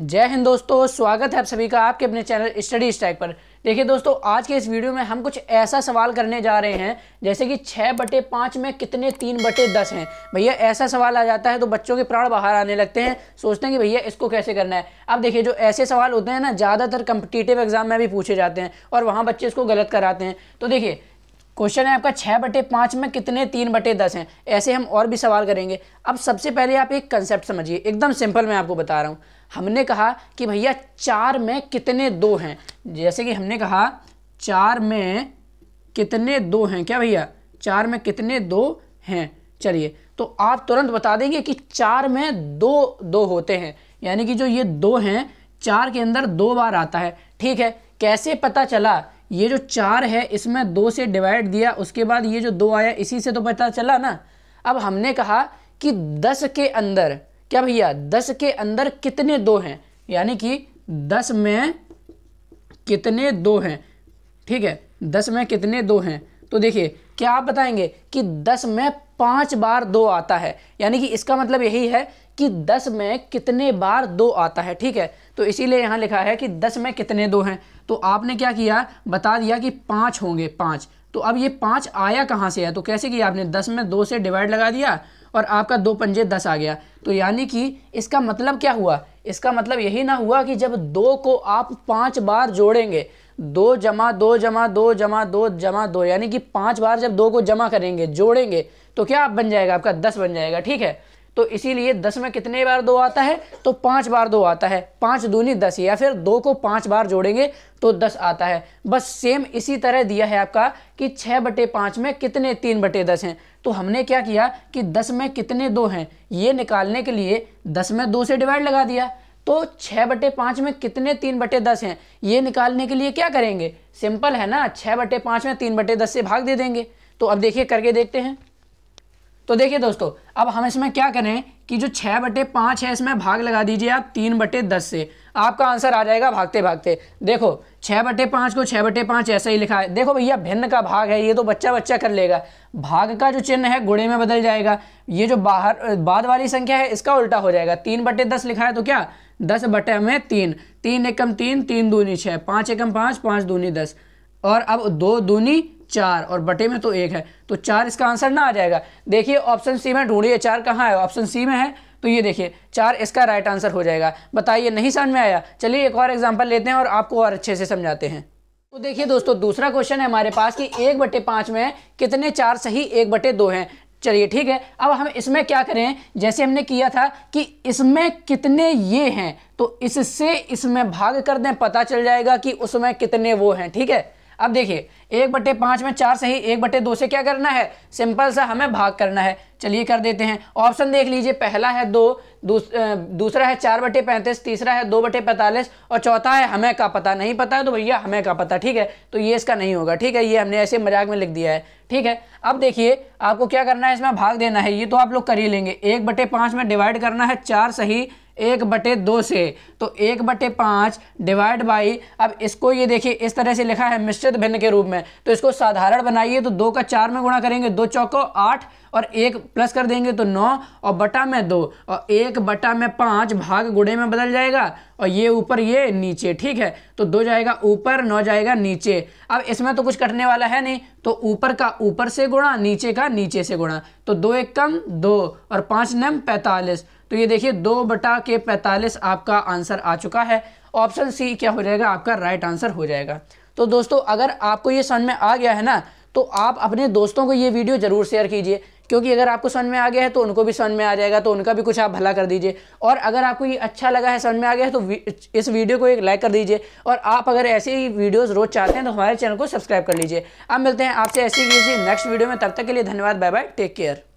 जय हिंद दोस्तों स्वागत है आप सभी का आपके अपने चैनल स्टडी स्टैक पर देखिए दोस्तों आज के इस वीडियो में हम कुछ ऐसा सवाल करने जा रहे हैं जैसे कि छः बटे पाँच में कितने तीन बटे दस हैं भैया ऐसा सवाल आ जाता है तो बच्चों के प्राण बाहर आने लगते हैं सोचते हैं कि भैया इसको कैसे करना है अब देखिए जो ऐसे सवाल होते हैं ना ज़्यादातर कम्पिटिटिव एग्जाम में भी पूछे जाते हैं और वहाँ बच्चे इसको गलत कराते हैं तो देखिए क्वेश्चन है आपका छः बटे पाँच में कितने तीन बटे दस हैं ऐसे हम और भी सवाल करेंगे अब सबसे पहले आप एक कंसेप्ट समझिए एकदम सिंपल मैं आपको बता रहा हूँ हमने कहा कि भैया चार में कितने दो हैं जैसे कि हमने कहा चार में कितने दो हैं क्या भैया चार में कितने दो हैं चलिए तो आप तुरंत बता देंगे कि चार में दो दो होते हैं यानी कि जो ये दो हैं चार के अंदर दो बार आता है ठीक है कैसे पता चला ये जो चार है इसमें दो से डिवाइड दिया उसके बाद ये जो दो आया इसी से तो पता चला ना अब हमने कहा कि दस के अंदर क्या भैया दस के अंदर कितने दो हैं यानी कि दस में कितने दो हैं ठीक है दस में कितने दो हैं तो देखिए क्या आप बताएंगे कि दस में पांच बार दो आता है यानी कि इसका मतलब यही है कि दस में कितने बार दो आता है ठीक है तो इसीलिए यहाँ लिखा है कि दस में कितने दो हैं तो आपने क्या किया बता दिया कि पाँच होंगे पाँच तो अब ये पाँच आया कहाँ से है तो कैसे किया आपने दस में दो से डिवाइड लगा दिया और आपका दो पंजे दस आ गया तो यानी कि इसका मतलब क्या हुआ इसका मतलब यही ना हुआ कि जब दो को आप पांच बार जोड़ेंगे दो जमा दो जमा दो जमा दो जमा दो यानी कि पांच बार जब दो को जमा करेंगे जोड़ेंगे तो क्या आप बन जाएगा आपका दस बन जाएगा ठीक है तो इसीलिए दस में कितने बार दो आता है तो पाँच बार दो आता है पांच दूनी दस या फिर दो को पाँच बार जोड़ेंगे तो दस आता है बस सेम इसी तरह दिया है आपका कि छः बटे पाँच में कितने तीन बटे दस हैं तो हमने क्या किया कि दस में कितने दो हैं ये निकालने के लिए दस में दो से डिवाइड लगा दिया तो छः बटे पाँच में कितने तीन बटे दस हैं ये निकालने के लिए क्या करेंगे सिंपल है ना छः बटे पाँच में तीन बटे दस से भाग दे देंगे तो अब देखिए करके देखते हैं तो देखिए दोस्तों अब हम इसमें क्या करें कि जो छः बटे पाँच है इसमें भाग लगा दीजिए आप तीन बटे दस से आपका आंसर आ जाएगा भागते भागते देखो छः बटे पाँच को छः बटे पाँच ऐसा ही लिखा है देखो भैया भिन्न का भाग है ये तो बच्चा बच्चा कर लेगा भाग का जो चिन्ह है गुणे में बदल जाएगा ये जो बाहर बाद वाली संख्या है इसका उल्टा हो जाएगा तीन बटे दस लिखा है तो क्या दस बटे में तीन तीन एकम तीन तीन दूनी छः पाँच एकम पाँच पाँच दूनी दस और अब दो दूनी चार और बटे में तो एक है तो चार इसका आंसर ना आ जाएगा देखिए ऑप्शन सी में ढूंढिए चार कहाँ है ऑप्शन सी में है तो ये देखिए चार इसका राइट आंसर हो जाएगा बताइए नहीं समझ में आया चलिए एक और एग्जाम्पल लेते हैं और आपको और अच्छे से समझाते हैं तो देखिए दोस्तों दूसरा क्वेश्चन है हमारे पास कि एक बटे पाँच में कितने चार सही एक बटे दो हैं चलिए ठीक है अब हम इसमें क्या करें जैसे हमने किया था कि इसमें कितने ये हैं तो इससे इसमें भाग कर दें पता चल जाएगा कि उसमें कितने वो हैं ठीक है अब देखिए एक बटे पाँच में चार से ही एक बटे दो से क्या करना है सिंपल सा हमें भाग करना है चलिए कर देते हैं ऑप्शन देख लीजिए पहला है दो दूस, दूसरा है चार बटे पैंतीस तीसरा है दो बटे पैंतालीस और चौथा है हमें का पता नहीं पता है तो भैया हमें का पता ठीक है तो ये इसका नहीं होगा ठीक है ये हमने ऐसे मजाक में लिख दिया है ठीक है अब देखिए आपको क्या करना है इसमें भाग देना है ये तो आप लोग कर ही लेंगे एक बटे पाँच में डिवाइड करना है चार सही एक बटे दो से तो एक बटे पाँच डिवाइड बाई अब इसको ये देखिए इस तरह से लिखा है मिश्रित भिन्न के रूप में तो इसको साधारण बनाइए तो दो का चार में गुणा करेंगे दो चौको आठ और एक प्लस कर देंगे तो नौ और बटा में दो और एक बटा में पाँच भाग गुड़े में बदल जाएगा और ये ऊपर ये नीचे ठीक है तो दो जाएगा ऊपर नौ जाएगा नीचे अब इसमें तो कुछ कटने वाला है नहीं तो ऊपर का ऊपर से गुणा नीचे का नीचे से गुणा तो दो एक कम दो और पाँच नम पैंतालीस तो ये देखिए दो बटा के पैंतालीस आपका आंसर आ चुका है ऑप्शन सी क्या हो जाएगा आपका राइट आंसर हो जाएगा तो दोस्तों अगर आपको ये समझ में आ गया है ना तो आप अपने दोस्तों को ये वीडियो ज़रूर शेयर कीजिए क्योंकि अगर आपको समझ में आ गया है तो उनको भी समझ में आ जाएगा तो उनका भी कुछ आप भला कर दीजिए और अगर आपको ये अच्छा लगा है समझ में आ गया है तो इस वीडियो को एक लाइक कर दीजिए और आप अगर ऐसे ही वीडियोज़ रोज़ चाहते हैं तो हमारे चैनल को सब्सक्राइब कर लीजिए अब मिलते हैं आपसे ऐसी नेक्स्ट वीडियो में तब तक के लिए धन्यवाद बाय बाय टेक केयर